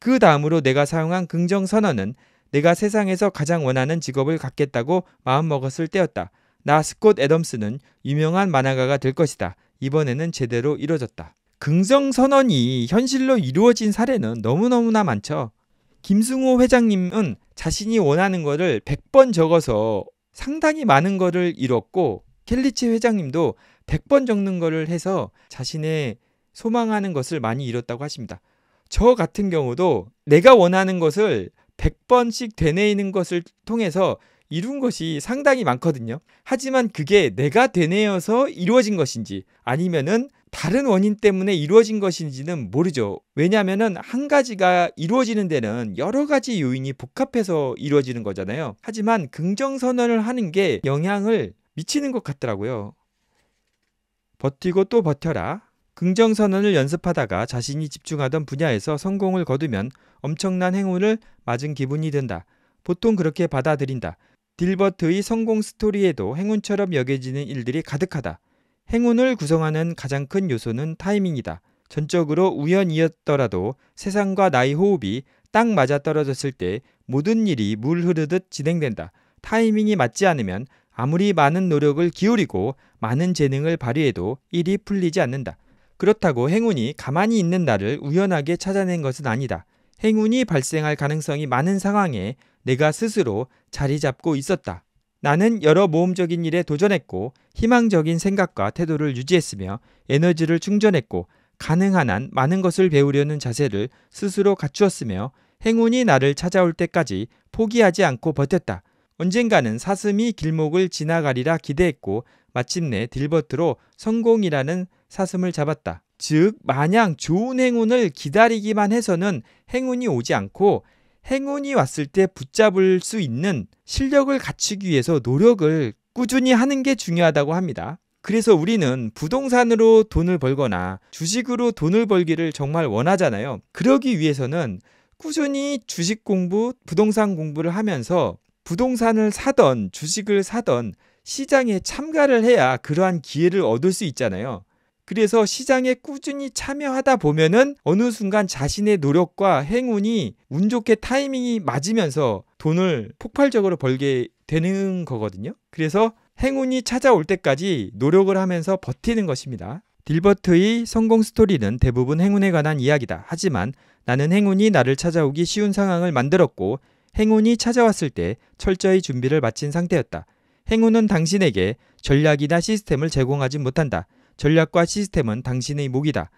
그 다음으로 내가 사용한 긍정선언은 내가 세상에서 가장 원하는 직업을 갖겠다고 마음먹었을 때였다. 나 스콧 애덤스는 유명한 만화가가 될 것이다. 이번에는 제대로 이루어졌다 긍정 선언이 현실로 이루어진 사례는 너무너무나 많죠. 김승호 회장님은 자신이 원하는 것을 100번 적어서 상당히 많은 것을 이뤘고 켈리치 회장님도 100번 적는 것을 해서 자신의 소망하는 것을 많이 이뤘다고 하십니다. 저 같은 경우도 내가 원하는 것을 100번씩 되뇌이는 것을 통해서 이룬 것이 상당히 많거든요. 하지만 그게 내가 되뇌어서 이루어진 것인지 아니면은 다른 원인 때문에 이루어진 것인지는 모르죠. 왜냐하면은 한 가지가 이루어지는 데는 여러 가지 요인이 복합해서 이루어지는 거잖아요. 하지만 긍정 선언을 하는 게 영향을 미치는 것 같더라고요. 버티고 또 버텨라. 긍정 선언을 연습하다가 자신이 집중하던 분야에서 성공을 거두면 엄청난 행운을 맞은 기분이 든다. 보통 그렇게 받아들인다. 딜버트의 성공 스토리에도 행운처럼 여겨지는 일들이 가득하다. 행운을 구성하는 가장 큰 요소는 타이밍이다. 전적으로 우연이었더라도 세상과 나의 호흡이 딱 맞아 떨어졌을 때 모든 일이 물 흐르듯 진행된다. 타이밍이 맞지 않으면 아무리 많은 노력을 기울이고 많은 재능을 발휘해도 일이 풀리지 않는다. 그렇다고 행운이 가만히 있는 나를 우연하게 찾아낸 것은 아니다. 행운이 발생할 가능성이 많은 상황에 내가 스스로 자리 잡고 있었다. 나는 여러 모험적인 일에 도전했고 희망적인 생각과 태도를 유지했으며 에너지를 충전했고 가능한 한 많은 것을 배우려는 자세를 스스로 갖추었으며 행운이 나를 찾아올 때까지 포기하지 않고 버텼다. 언젠가는 사슴이 길목을 지나가리라 기대했고 마침내 딜버트로 성공이라는 사슴을 잡았다. 즉, 마냥 좋은 행운을 기다리기만 해서는 행운이 오지 않고 행운이 왔을 때 붙잡을 수 있는 실력을 갖추기 위해서 노력을 꾸준히 하는 게 중요하다고 합니다. 그래서 우리는 부동산으로 돈을 벌거나 주식으로 돈을 벌기를 정말 원하잖아요. 그러기 위해서는 꾸준히 주식 공부, 부동산 공부를 하면서 부동산을 사던 주식을 사던 시장에 참가를 해야 그러한 기회를 얻을 수 있잖아요. 그래서 시장에 꾸준히 참여하다 보면은 어느 순간 자신의 노력과 행운이 운 좋게 타이밍이 맞으면서 돈을 폭발적으로 벌게 되는 거거든요. 그래서 행운이 찾아올 때까지 노력을 하면서 버티는 것입니다. 딜버트의 성공 스토리는 대부분 행운에 관한 이야기다. 하지만 나는 행운이 나를 찾아오기 쉬운 상황을 만들었고 행운이 찾아왔을 때 철저히 준비를 마친 상태였다. 행운은 당신에게 전략이나 시스템을 제공하지 못한다. 전략과 시스템은 당신의 몫이다.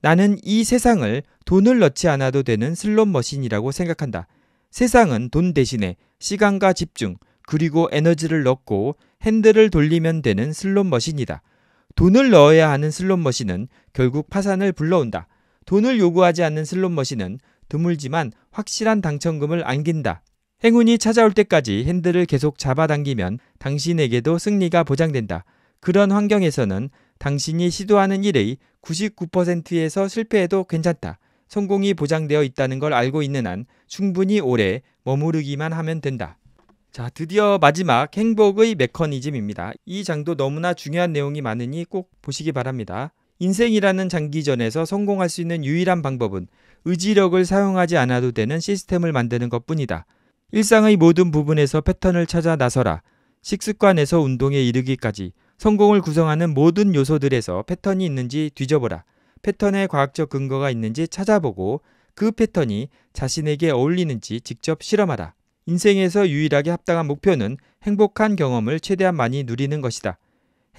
나는 이 세상을 돈을 넣지 않아도 되는 슬롯 머신이라고 생각한다. 세상은 돈 대신에 시간과 집중, 그리고 에너지를 넣고 핸들을 돌리면 되는 슬롯 머신이다. 돈을 넣어야 하는 슬롯 머신은 결국 파산을 불러온다. 돈을 요구하지 않는 슬롯 머신은 드물지만 확실한 당첨금을 안긴다. 행운이 찾아올 때까지 핸들을 계속 잡아당기면 당신에게도 승리가 보장된다. 그런 환경에서는 당신이 시도하는 일의 99%에서 실패해도 괜찮다. 성공이 보장되어 있다는 걸 알고 있는 한 충분히 오래 머무르기만 하면 된다. 자, 드디어 마지막 행복의 메커니즘입니다. 이 장도 너무나 중요한 내용이 많으니 꼭 보시기 바랍니다. 인생이라는 장기전에서 성공할 수 있는 유일한 방법은 의지력을 사용하지 않아도 되는 시스템을 만드는 것 뿐이다. 일상의 모든 부분에서 패턴을 찾아 나서라. 식습관에서 운동에 이르기까지 성공을 구성하는 모든 요소들에서 패턴이 있는지 뒤져보라. 패턴의 과학적 근거가 있는지 찾아보고 그 패턴이 자신에게 어울리는지 직접 실험하라. 인생에서 유일하게 합당한 목표는 행복한 경험을 최대한 많이 누리는 것이다.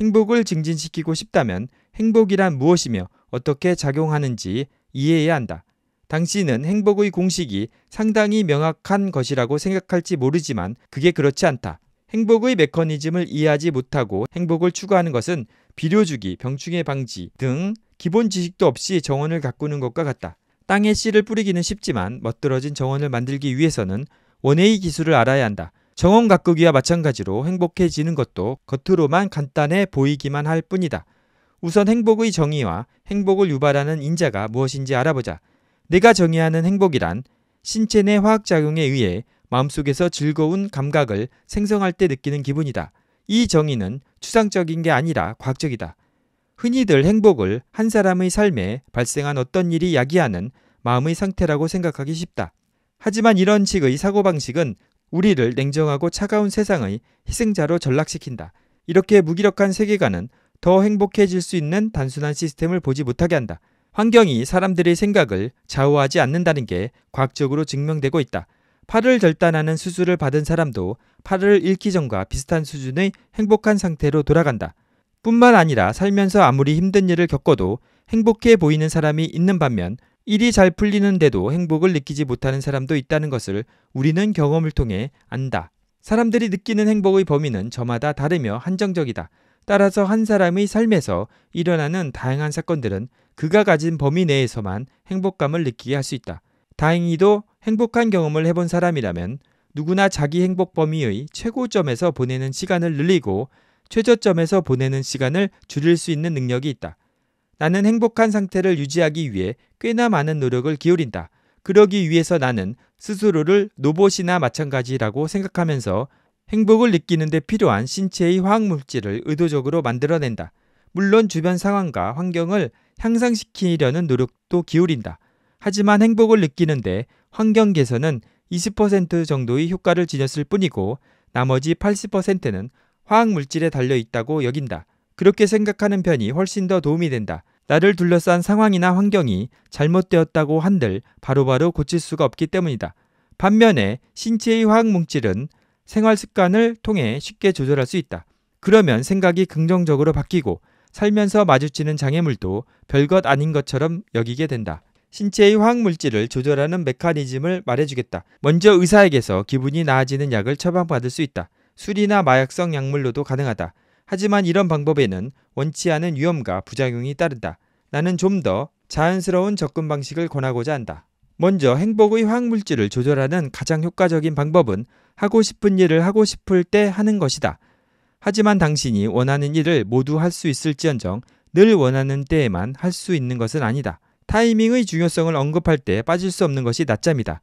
행복을 증진시키고 싶다면 행복이란 무엇이며 어떻게 작용하는지 이해해야 한다. 당신은 행복의 공식이 상당히 명확한 것이라고 생각할지 모르지만 그게 그렇지 않다. 행복의 메커니즘을 이해하지 못하고 행복을 추구하는 것은 비료주기, 병충해 방지 등 기본 지식도 없이 정원을 가꾸는 것과 같다. 땅에 씨를 뿌리기는 쉽지만 멋들어진 정원을 만들기 위해서는 원예의 기술을 알아야 한다. 정원 가꾸기와 마찬가지로 행복해지는 것도 겉으로만 간단해 보이기만 할 뿐이다. 우선 행복의 정의와 행복을 유발하는 인자가 무엇인지 알아보자. 내가 정의하는 행복이란 신체 내 화학작용에 의해 마음속에서 즐거운 감각을 생성할 때 느끼는 기분이다. 이 정의는 추상적인 게 아니라 과학적이다. 흔히들 행복을 한 사람의 삶에 발생한 어떤 일이 야기하는 마음의 상태라고 생각하기 쉽다. 하지만 이런 식의 사고방식은 우리를 냉정하고 차가운 세상의 희생자로 전락시킨다. 이렇게 무기력한 세계관은 더 행복해질 수 있는 단순한 시스템을 보지 못하게 한다. 환경이 사람들의 생각을 좌우하지 않는다는 게 과학적으로 증명되고 있다. 팔을 절단하는 수술을 받은 사람도 팔을 잃기 전과 비슷한 수준의 행복한 상태로 돌아간다. 뿐만 아니라 살면서 아무리 힘든 일을 겪어도 행복해 보이는 사람이 있는 반면 일이 잘 풀리는데도 행복을 느끼지 못하는 사람도 있다는 것을 우리는 경험을 통해 안다. 사람들이 느끼는 행복의 범위는 저마다 다르며 한정적이다. 따라서 한 사람의 삶에서 일어나는 다양한 사건들은 그가 가진 범위 내에서만 행복감을 느끼게 할 수 있다. 다행히도 행복한 경험을 해본 사람이라면 누구나 자기 행복 범위의 최고점에서 보내는 시간을 늘리고 최저점에서 보내는 시간을 줄일 수 있는 능력이 있다. 나는 행복한 상태를 유지하기 위해 꽤나 많은 노력을 기울인다. 그러기 위해서 나는 스스로를 로봇이나 마찬가지라고 생각하면서 행복을 느끼는데 필요한 신체의 화학물질을 의도적으로 만들어낸다. 물론 주변 상황과 환경을 향상시키려는 노력도 기울인다. 하지만 행복을 느끼는데 환경 개선은 20% 정도의 효과를 지녔을 뿐이고 나머지 80%는 화학 물질에 달려 있다고 여긴다. 그렇게 생각하는 편이 훨씬 더 도움이 된다. 나를 둘러싼 상황이나 환경이 잘못되었다고 한들 바로바로 고칠 수가 없기 때문이다. 반면에 신체의 화학 물질은 생활 습관을 통해 쉽게 조절할 수 있다. 그러면 생각이 긍정적으로 바뀌고 살면서 마주치는 장애물도 별것 아닌 것처럼 여기게 된다. 신체의 화학물질을 조절하는 메커니즘을 말해주겠다. 먼저 의사에게서 기분이 나아지는 약을 처방받을 수 있다. 술이나 마약성 약물로도 가능하다. 하지만 이런 방법에는 원치 않은 위험과 부작용이 따른다. 나는 좀 더 자연스러운 접근 방식을 권하고자 한다. 먼저 행복의 화학물질을 조절하는 가장 효과적인 방법은 하고 싶은 일을 하고 싶을 때 하는 것이다. 하지만 당신이 원하는 일을 모두 할 수 있을지언정 늘 원하는 때에만 할 수 있는 것은 아니다. 타이밍의 중요성을 언급할 때 빠질 수 없는 것이 낮잠이다.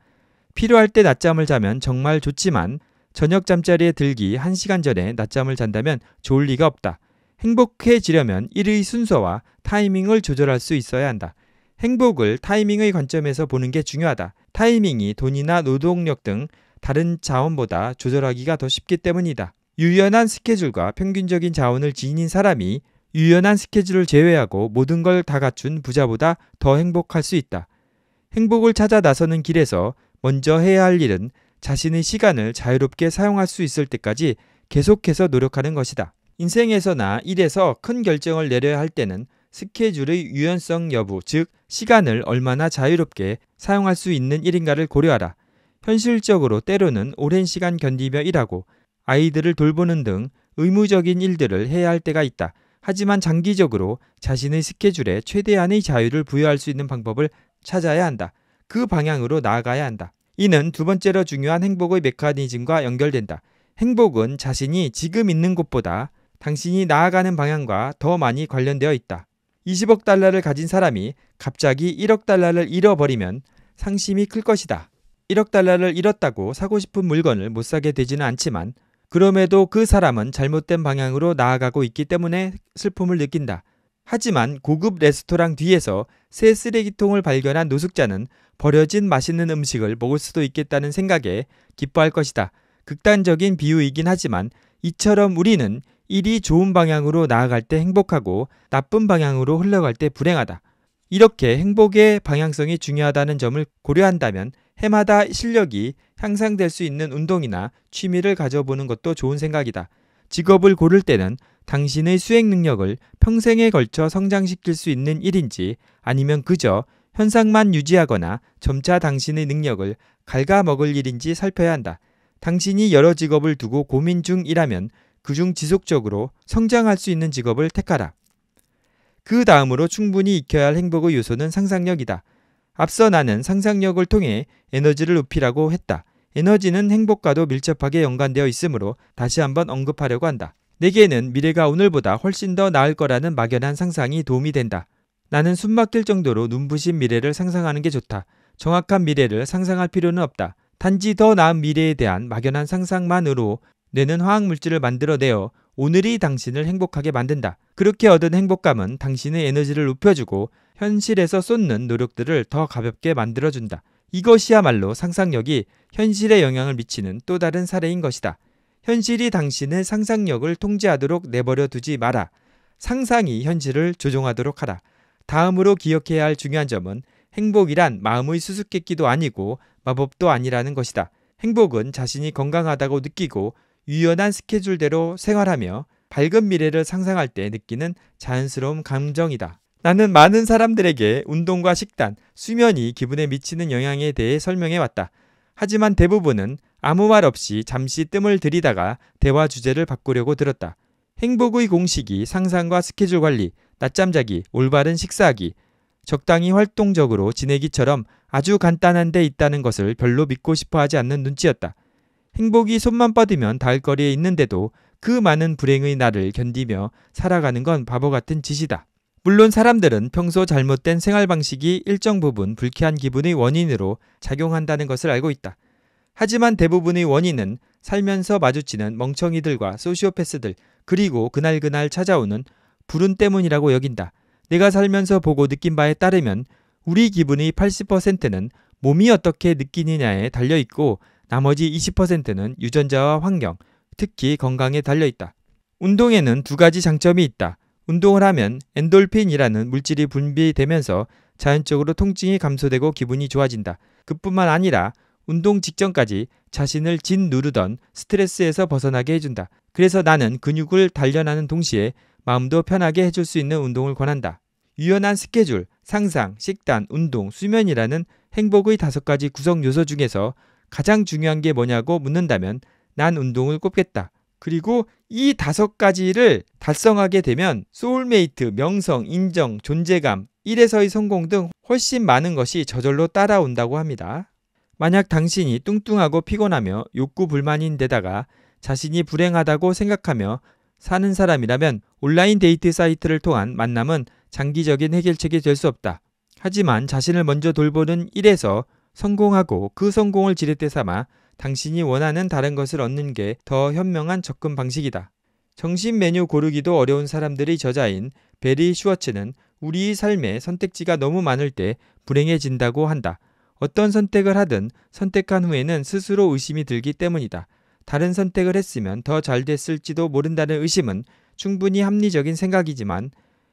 필요할 때 낮잠을 자면 정말 좋지만 저녁 잠자리에 들기 1시간 전에 낮잠을 잔다면 좋을 리가 없다. 행복해지려면 일의 순서와 타이밍을 조절할 수 있어야 한다. 행복을 타이밍의 관점에서 보는 게 중요하다. 타이밍이 돈이나 노동력 등 다른 자원보다 조절하기가 더 쉽기 때문이다. 유연한 스케줄과 평균적인 자원을 지닌 사람이 유연한 스케줄을 제외하고 모든 걸 다 갖춘 부자보다 더 행복할 수 있다. 행복을 찾아 나서는 길에서 먼저 해야 할 일은 자신의 시간을 자유롭게 사용할 수 있을 때까지 계속해서 노력하는 것이다. 인생에서나 일에서 큰 결정을 내려야 할 때는 스케줄의 유연성 여부, 즉 시간을 얼마나 자유롭게 사용할 수 있는 일인가를 고려하라. 현실적으로 때로는 오랜 시간 견디며 일하고 아이들을 돌보는 등 의무적인 일들을 해야 할 때가 있다. 하지만 장기적으로 자신의 스케줄에 최대한의 자유를 부여할 수 있는 방법을 찾아야 한다. 그 방향으로 나아가야 한다. 이는 두 번째로 중요한 행복의 메커니즘과 연결된다. 행복은 자신이 지금 있는 곳보다 당신이 나아가는 방향과 더 많이 관련되어 있다. 20억 달러를 가진 사람이 갑자기 1억 달러를 잃어버리면 상심이 클 것이다. 1억 달러를 잃었다고 사고 싶은 물건을 못 사게 되지는 않지만 그럼에도 그 사람은 잘못된 방향으로 나아가고 있기 때문에 슬픔을 느낀다. 하지만 고급 레스토랑 뒤에서 새 쓰레기통을 발견한 노숙자는 버려진 맛있는 음식을 먹을 수도 있겠다는 생각에 기뻐할 것이다. 극단적인 비유이긴 하지만 이처럼 우리는 일이 좋은 방향으로 나아갈 때 행복하고 나쁜 방향으로 흘러갈 때 불행하다. 이렇게 행복의 방향성이 중요하다는 점을 고려한다면 해마다 실력이 향상될 수 있는 운동이나 취미를 가져보는 것도 좋은 생각이다. 직업을 고를 때는 당신의 수행 능력을 평생에 걸쳐 성장시킬 수 있는 일인지 아니면 그저 현상만 유지하거나 점차 당신의 능력을 갉아먹을 일인지 살펴야 한다. 당신이 여러 직업을 두고 고민 중이라면 그중 지속적으로 성장할 수 있는 직업을 택하라. 그 다음으로 충분히 익혀야 할 행복의 요소는 상상력이다. 앞서 나는 상상력을 통해 에너지를 높이라고 했다. 에너지는 행복과도 밀접하게 연관되어 있으므로 다시 한번 언급하려고 한다. 내게는 미래가 오늘보다 훨씬 더 나을 거라는 막연한 상상이 도움이 된다. 나는 숨 막힐 정도로 눈부신 미래를 상상하는 게 좋다. 정확한 미래를 상상할 필요는 없다. 단지 더 나은 미래에 대한 막연한 상상만으로 뇌는 화학물질을 만들어내어 오늘이 당신을 행복하게 만든다. 그렇게 얻은 행복감은 당신의 에너지를 높여주고 현실에서 쏟는 노력들을 더 가볍게 만들어준다. 이것이야말로 상상력이 현실에 영향을 미치는 또 다른 사례인 것이다. 현실이 당신의 상상력을 통제하도록 내버려 두지 마라. 상상이 현실을 조종하도록 하라. 다음으로 기억해야 할 중요한 점은 행복이란 마음의 수수께끼도 아니고 마법도 아니라는 것이다. 행복은 자신이 건강하다고 느끼고 유연한 스케줄대로 생활하며 밝은 미래를 상상할 때 느끼는 자연스러운 감정이다. 나는 많은 사람들에게 운동과 식단, 수면이 기분에 미치는 영향에 대해 설명해 왔다. 하지만 대부분은 아무 말 없이 잠시 뜸을 들이다가 대화 주제를 바꾸려고 들었다. 행복의 공식이 상상과 스케줄 관리, 낮잠 자기, 올바른 식사하기, 적당히 활동적으로 지내기처럼 아주 간단한 데 있다는 것을 별로 믿고 싶어 하지 않는 눈치였다. 행복이 손만 뻗으면 닿을 거리에 있는데도 그 많은 불행의 나를 견디며 살아가는 건 바보 같은 짓이다. 물론 사람들은 평소 잘못된 생활 방식이 일정 부분 불쾌한 기분의 원인으로 작용한다는 것을 알고 있다. 하지만 대부분의 원인은 살면서 마주치는 멍청이들과 소시오패스들, 그리고 그날그날 찾아오는 불운 때문이라고 여긴다. 내가 살면서 보고 느낀 바에 따르면 우리 기분의 80%는 몸이 어떻게 느끼느냐에 달려 있고 나머지 20%는 유전자와 환경, 특히 건강에 달려 있다. 운동에는 두 가지 장점이 있다. 운동을 하면 엔돌핀이라는 물질이 분비되면서 자연적으로 통증이 감소되고 기분이 좋아진다. 그뿐만 아니라 운동 직전까지 자신을 짓누르던 스트레스에서 벗어나게 해준다. 그래서 나는 근육을 단련하는 동시에 마음도 편하게 해줄 수 있는 운동을 권한다. 유연한 스케줄, 상상, 식단, 운동, 수면이라는 행복의 다섯 가지 구성 요소 중에서 가장 중요한 게 뭐냐고 묻는다면 난 운동을 꼽겠다. 그리고 이 다섯 가지를 달성하게 되면 소울메이트, 명성, 인정, 존재감, 일에서의 성공 등 훨씬 많은 것이 저절로 따라온다고 합니다. 만약 당신이 뚱뚱하고 피곤하며 욕구 불만인데다가 자신이 불행하다고 생각하며 사는 사람이라면 온라인 데이트 사이트를 통한 만남은 장기적인 해결책이 될 수 없다. 하지만 자신을 먼저 돌보는 일에서 성공하고 그 성공을 지렛대 삼아 당신이 원하는 다른 것을 얻는 게 더 현명한 접근 방식이다. 정신 메뉴 고르기도 어려운 사람들의 저자인 베리 슈어츠는 우리 삶의 선택지가 너무 많을 때 불행해진다고 한다. 어떤 선택을 하든 선택한 후에는 스스로 의심이 들기 때문이다. 다른 선택을 했으면 더 잘 됐을지도 모른다는 의심은 충분히 합리적인 생각이지만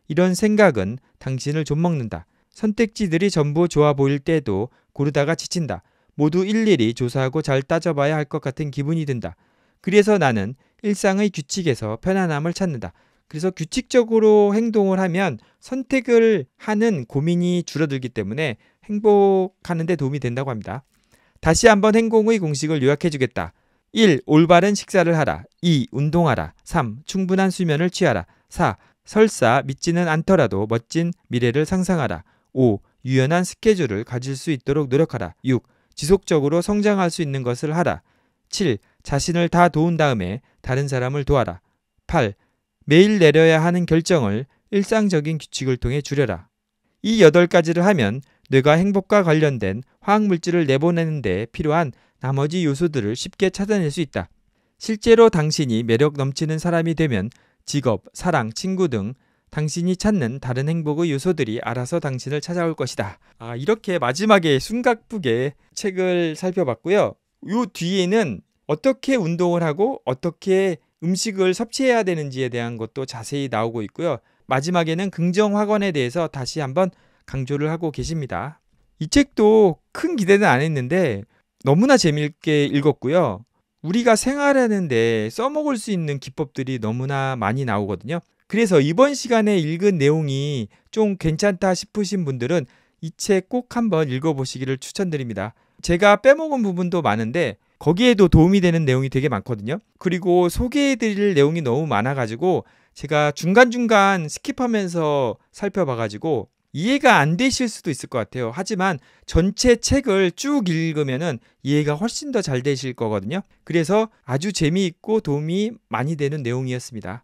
이런 생각은 당신을 좀먹는다. 선택지들이 전부 좋아 보일 때도 고르다가 지친다. 모두 일일이 조사하고 잘 따져봐야 할 것 같은 기분이 든다. 그래서 나는 일상의 규칙에서 편안함을 찾는다. 그래서 규칙적으로 행동을 하면 선택을 하는 고민이 줄어들기 때문에 행복하는 데 도움이 된다고 합니다. 다시 한번 행복의 공식을 요약해 주겠다. 1. 올바른 식사를 하라. 2. 운동하라. 3. 충분한 수면을 취하라. 4. 설사 믿지는 않더라도 멋진 미래를 상상하라. 5. 유연한 스케줄을 가질 수 있도록 노력하라. 6. 지속적으로 성장할 수 있는 것을 하라. 7. 자신을 다 도운 다음에 다른 사람을 도와라. 8. 매일 내려야 하는 결정을 일상적인 규칙을 통해 줄여라. 이 8가지를 하면 뇌가 행복과 관련된 화학물질을 내보내는 데 필요한 나머지 요소들을 쉽게 찾아낼 수 있다. 실제로 당신이 매력 넘치는 사람이 되면 직업, 사랑, 친구 등 당신이 찾는 다른 행복의 요소들이 알아서 당신을 찾아올 것이다. 아, 이렇게 마지막에 숨가쁘게 책을 살펴봤고요. 요 뒤에는 어떻게 운동을 하고 어떻게 음식을 섭취해야 되는지에 대한 것도 자세히 나오고 있고요. 마지막에는 긍정학원에 대해서 다시 한번 강조를 하고 계십니다. 이 책도 큰 기대는 안 했는데 너무나 재미있게 읽었고요. 우리가 생활하는데 써먹을 수 있는 기법들이 너무나 많이 나오거든요. 그래서 이번 시간에 읽은 내용이 좀 괜찮다 싶으신 분들은 이 책 꼭 한번 읽어보시기를 추천드립니다. 제가 빼먹은 부분도 많은데 거기에도 도움이 되는 내용이 되게 많거든요. 그리고 소개해드릴 내용이 너무 많아가지고 제가 중간중간 스킵하면서 살펴봐가지고 이해가 안 되실 수도 있을 것 같아요. 하지만 전체 책을 쭉읽으면 이해가 훨씬 더 잘 되실 거거든요. 그래서 아주 재미있고 도움이 많이 되는 내용이었습니다.